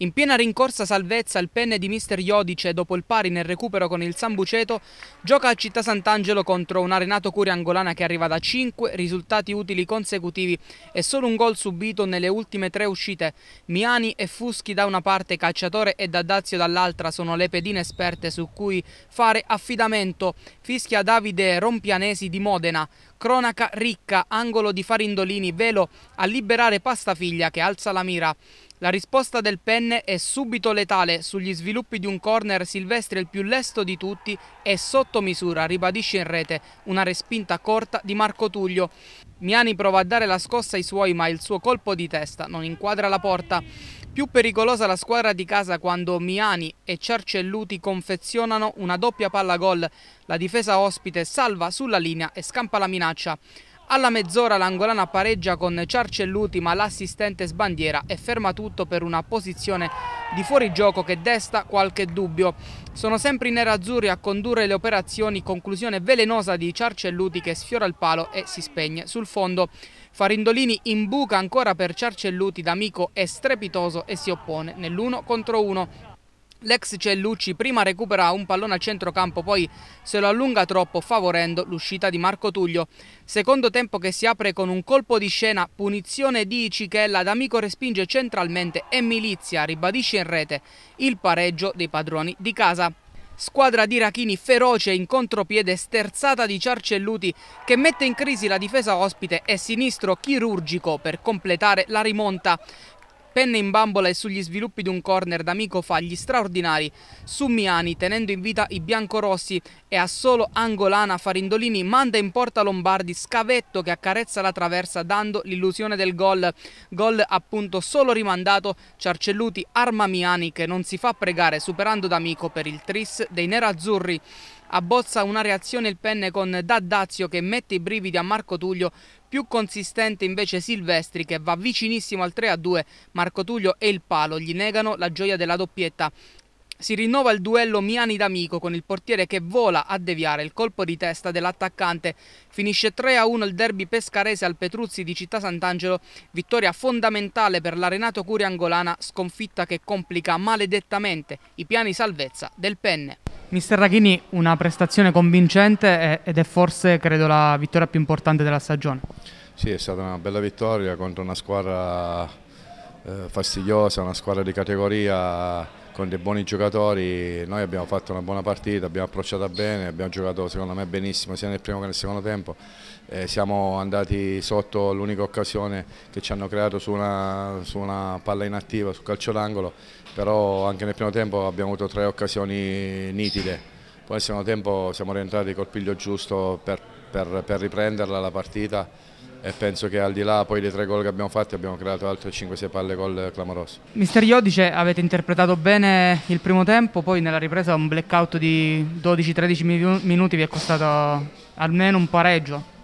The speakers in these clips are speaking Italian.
In piena rincorsa salvezza il penne di mister Iodice dopo il pari nel recupero con il Sambuceto gioca a Città Sant'Angelo contro un arenato Curia Angolana che arriva da 5 risultati utili consecutivi e solo un gol subito nelle ultime tre uscite. Miani e Fuschi da una parte, Cacciatore e Dadazio dall'altra sono le pedine esperte su cui fare affidamento. Fischia Davide Rompianesi di Modena. Cronaca ricca, angolo di Farindolini, velo a liberare Pastafiglia che alza la mira. La risposta del penne è subito letale sugli sviluppi di un corner Silvestri il più lesto di tutti e sotto misura ribadisce in rete una respinta corta di Marco Tullio. Miani prova a dare la scossa ai suoi ma il suo colpo di testa non inquadra la porta. Più pericolosa la squadra di casa quando Miani e Ciarcelluti confezionano una doppia palla gol la difesa ospite salva sulla linea e scampa la minaccia. Alla mezz'ora l'angolana pareggia con Ciarcelluti ma l'assistente sbandiera e ferma tutto per una posizione di fuorigioco che desta qualche dubbio. Sono sempre i nerazzurri a condurre le operazioni, conclusione velenosa di Ciarcelluti che sfiora il palo e si spegne sul fondo. Farindolini in buca ancora per Ciarcelluti d'amico è strepitoso e si oppone nell'1 contro 1. L'ex Cellucci prima recupera un pallone a centrocampo, poi se lo allunga troppo favorendo l'uscita di Marco Tullio. Secondo tempo che si apre con un colpo di scena, punizione di Cichella, D'Amico respinge centralmente e Milizia ribadisce in rete il pareggio dei padroni di casa. Squadra di Rachini feroce in contropiede sterzata di Ciarcelluti che mette in crisi la difesa ospite e sinistro chirurgico per completare la rimonta. Penne in bambola e sugli sviluppi di un corner d'amico fa gli straordinari su Miani tenendo in vita i biancorossi e a solo angolana Farindolini manda in porta Lombardi Scavetto che accarezza la traversa dando l'illusione del gol. Gol appunto solo rimandato Ciarcelluti arma Miani che non si fa pregare superando d'amico per il tris dei nerazzurri abbozza una reazione il penne con Daddazio che mette i brividi a Marco Tullio, più consistente invece Silvestri che va vicinissimo al 3-2, Marco Tullio e il palo gli negano la gioia della doppietta. Si rinnova il duello Miani d'Amico con il portiere che vola a deviare il colpo di testa dell'attaccante. Finisce 3-1 il derby pescarese al Petruzzi di Città Sant'Angelo, vittoria fondamentale per l'arenato Curiangolana, sconfitta che complica maledettamente i piani salvezza del Penne. Mister Raghini, una prestazione convincente ed è forse, credo, la vittoria più importante della stagione. Sì, è stata una bella vittoria contro una squadra eh, fastidiosa, una squadra di categoria con dei buoni giocatori, noi abbiamo fatto una buona partita, abbiamo approcciato bene, abbiamo giocato secondo me benissimo sia nel primo che nel secondo tempo, eh, siamo andati sotto l'unica occasione che ci hanno creato su una, su una palla inattiva, su calcio d'angolo, però anche nel primo tempo abbiamo avuto tre occasioni nitide, poi nel secondo tempo siamo rientrati col piglio giusto per, per, per riprenderla la partita e penso che al di là poi dei tre gol che abbiamo fatto abbiamo creato altre 5-6 palle gol clamorose. Mister Iodice, avete interpretato bene il primo tempo, poi nella ripresa un blackout di 12-13 minuti vi è costato almeno un pareggio.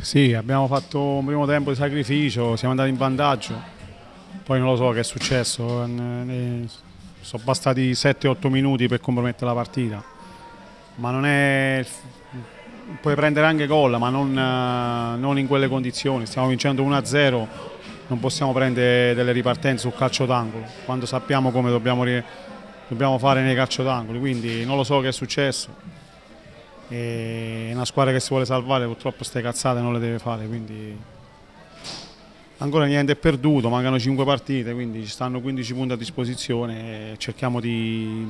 Sì, abbiamo fatto un primo tempo di sacrificio, siamo andati in vantaggio, poi non lo so che è successo, eh, sono bastati 7-8 minuti per compromettere la partita ma non è puoi prendere anche gol, ma non, eh, non, in quelle condizioni. Stiamo vincendo 1-0, non possiamo prendere delle ripartenze sul calcio d'angolo, quando sappiamo come dobbiamo, dobbiamo fare nei calcio d'angolo. Quindi non lo so che è successo. E una squadra che si vuole salvare purtroppo queste cazzate non le deve fare, quindi ancora niente è perduto, mancano 5 partite, quindi ci stanno 15 punti a disposizione e cerchiamo di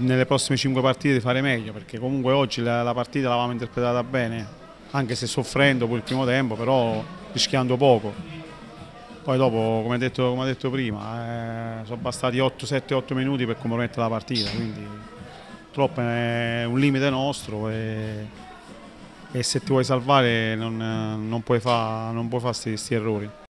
nelle prossime 5 partite di fare meglio perché comunque oggi la, la partita l'avevamo interpretata bene anche se soffrendo pure il primo tempo però rischiando poco poi dopo come, detto, come detto prima eh, sono bastati 7-8 minuti per compromettere la partita quindi troppo è un limite nostro e, e se ti vuoi salvare non, non puoi fare questi errori